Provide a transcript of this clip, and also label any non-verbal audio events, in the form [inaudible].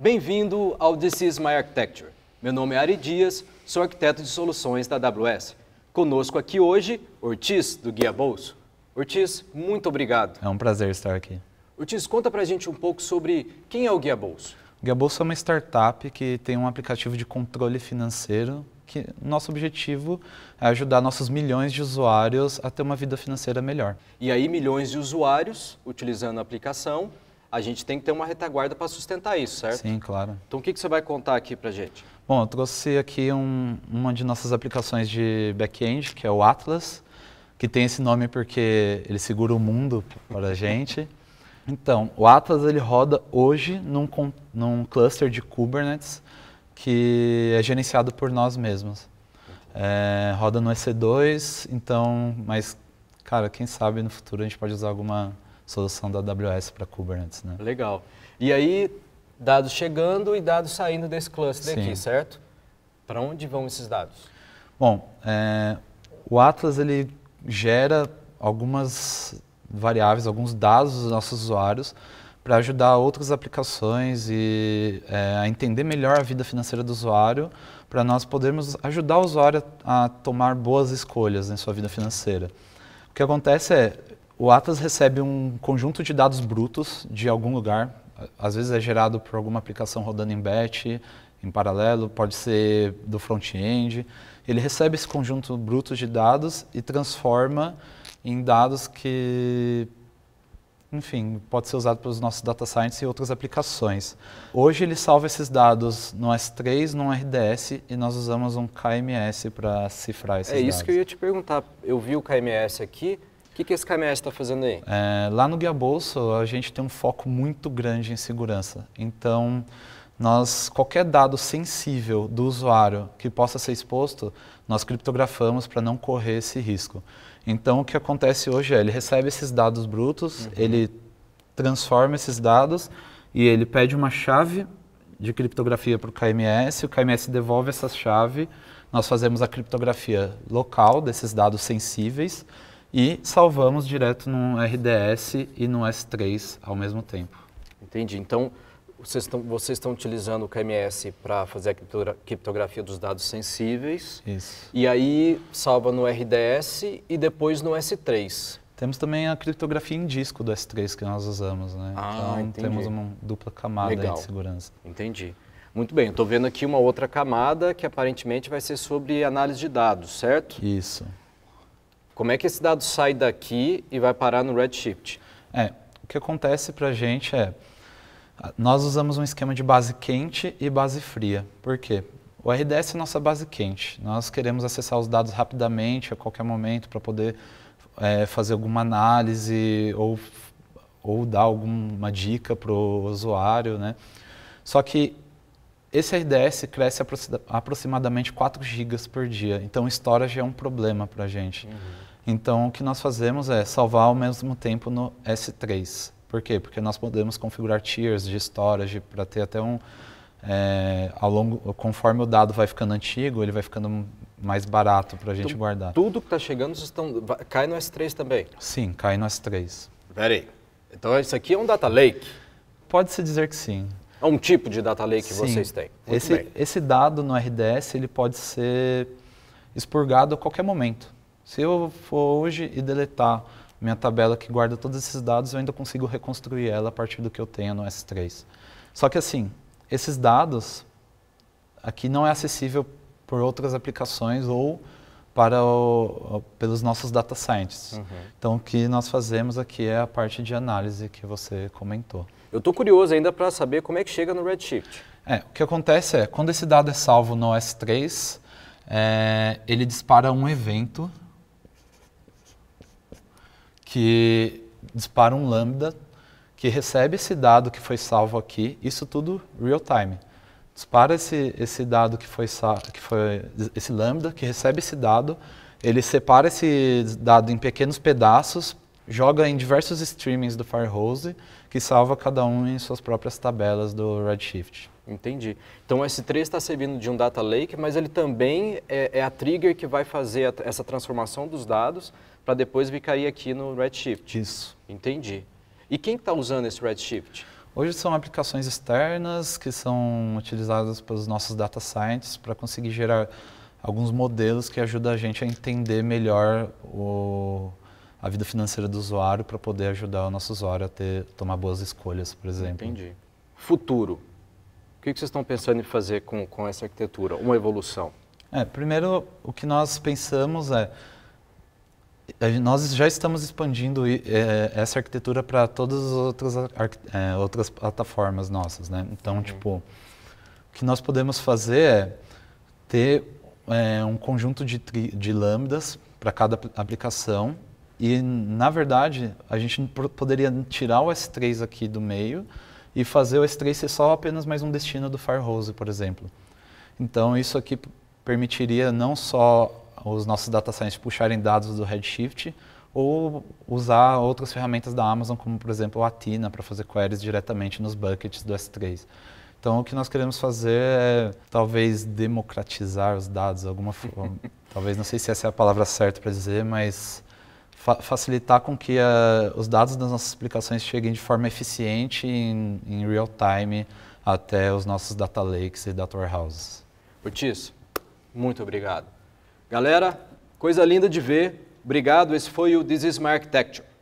Bem-vindo ao This Is My Architecture. Meu nome é Ari Dias, sou arquiteto de soluções da AWS. Conosco aqui hoje, Ortiz, do Guia Bolso. Ortiz, muito obrigado. É um prazer estar aqui. Ortiz, conta pra gente um pouco sobre quem é o Guia Bolso. O Guia Bolso é uma startup que tem um aplicativo de controle financeiro que nosso objetivo é ajudar nossos milhões de usuários a ter uma vida financeira melhor. E aí milhões de usuários utilizando a aplicação a gente tem que ter uma retaguarda para sustentar isso, certo? Sim, claro. Então o que, que você vai contar aqui para gente? Bom, eu trouxe aqui um, uma de nossas aplicações de back-end, que é o Atlas, que tem esse nome porque ele segura o mundo para a gente. [laughs] Então, o Atlas ele roda hoje num, num cluster de Kubernetes que é gerenciado por nós mesmos. É, roda no EC2, então, mas, cara, quem sabe no futuro a gente pode usar alguma solução da AWS para Kubernetes. Né? Legal. E aí, dados chegando e dados saindo desse cluster Sim. aqui, certo? Para onde vão esses dados? Bom, é, o Atlas ele gera algumas variáveis, alguns dados dos nossos usuários para ajudar outras aplicações e é, a entender melhor a vida financeira do usuário, para nós podermos ajudar o usuário a tomar boas escolhas em sua vida financeira. O que acontece é, o Atlas recebe um conjunto de dados brutos de algum lugar, às vezes é gerado por alguma aplicação rodando em batch, em paralelo, pode ser do front-end. Ele recebe esse conjunto bruto de dados e transforma em dados que, enfim, pode ser usado pelos nossos data science e outras aplicações. Hoje ele salva esses dados no S3, no RDS e nós usamos um KMS para cifrar esses dados. É isso dados. que eu ia te perguntar. Eu vi o KMS aqui, que, que esse KMS está fazendo aí? É, lá no Guia Bolso, a gente tem um foco muito grande em segurança. Então, nós qualquer dado sensível do usuário que possa ser exposto, nós criptografamos para não correr esse risco. Então, o que acontece hoje é, ele recebe esses dados brutos, uhum. ele transforma esses dados e ele pede uma chave de criptografia para o KMS, o KMS devolve essa chave, nós fazemos a criptografia local desses dados sensíveis, e salvamos direto no RDS e no S3 ao mesmo tempo. Entendi. Então, vocês estão, vocês estão utilizando o KMS para fazer a criptografia dos dados sensíveis. Isso. E aí salva no RDS e depois no S3. Temos também a criptografia em disco do S3 que nós usamos, né? Ah, então entendi. temos uma dupla camada de segurança. Entendi. Muito bem, estou vendo aqui uma outra camada que aparentemente vai ser sobre análise de dados, certo? Isso. Como é que esse dado sai daqui e vai parar no Redshift? É, o que acontece para a gente é, nós usamos um esquema de base quente e base fria. Por quê? O RDS é nossa base quente. Nós queremos acessar os dados rapidamente, a qualquer momento, para poder é, fazer alguma análise ou, ou dar alguma dica para o usuário. Né? Só que esse RDS cresce aproximadamente 4 GB por dia, então storage é um problema para a gente. Uhum. Então, o que nós fazemos é salvar ao mesmo tempo no S3. Por quê? Porque nós podemos configurar tiers de storage para ter até um. É, ao longo, conforme o dado vai ficando antigo, ele vai ficando mais barato para a gente então, guardar. Tudo que está chegando estão, cai no S3 também? Sim, cai no S3. Peraí. Então, isso aqui é um data lake? Pode-se dizer que sim. É um tipo de data lake sim. que vocês têm? esse, esse dado no RDS ele pode ser expurgado a qualquer momento. Se eu for hoje e deletar minha tabela que guarda todos esses dados, eu ainda consigo reconstruir ela a partir do que eu tenho no S3. Só que assim, esses dados aqui não é acessível por outras aplicações ou para o, pelos nossos data scientists. Uhum. Então, o que nós fazemos aqui é a parte de análise que você comentou. Eu estou curioso ainda para saber como é que chega no Redshift. É, o que acontece é, quando esse dado é salvo no S3, é, ele dispara um evento que dispara um lambda que recebe esse dado que foi salvo aqui, isso tudo real time. Dispara esse, esse dado que foi, que foi esse lambda que recebe esse dado, ele separa esse dado em pequenos pedaços, joga em diversos streamings do Firehose, que salva cada um em suas próprias tabelas do Redshift. Entendi. Então o S3 está servindo de um data lake, mas ele também é, é a trigger que vai fazer a, essa transformação dos dados para depois vir cair aqui no Redshift. Isso. Entendi. E quem está usando esse Redshift? Hoje são aplicações externas que são utilizadas pelos nossos data scientists para conseguir gerar alguns modelos que ajudam a gente a entender melhor o, a vida financeira do usuário para poder ajudar o nosso usuário a ter, tomar boas escolhas, por exemplo. Entendi. Futuro. O que, vocês estão pensando em fazer com, com essa arquitetura? Uma evolução? É, primeiro, o que nós pensamos é nós já estamos expandindo é, essa arquitetura para todas as outras, é, outras plataformas nossas, né? Então, uhum. tipo, o que nós podemos fazer é ter é, um conjunto de, tri, de lambdas para cada aplicação e, na verdade, a gente poderia tirar o S3 aqui do meio e fazer o S3 ser só apenas mais um destino do Firehose, por exemplo. Então, isso aqui permitiria não só os nossos data scientists puxarem dados do Redshift ou usar outras ferramentas da Amazon, como por exemplo o Athena, para fazer queries diretamente nos buckets do S3. Então, o que nós queremos fazer é talvez democratizar os dados, alguma forma. [laughs] talvez, não sei se essa é a palavra certa para dizer, mas fa facilitar com que a, eh, os dados das nossas aplicações cheguem de forma eficiente em, em real time até os nossos data lakes e data warehouses. Otis, muito obrigado. Galera, coisa linda de ver. Obrigado. Esse foi o This is My Architecture.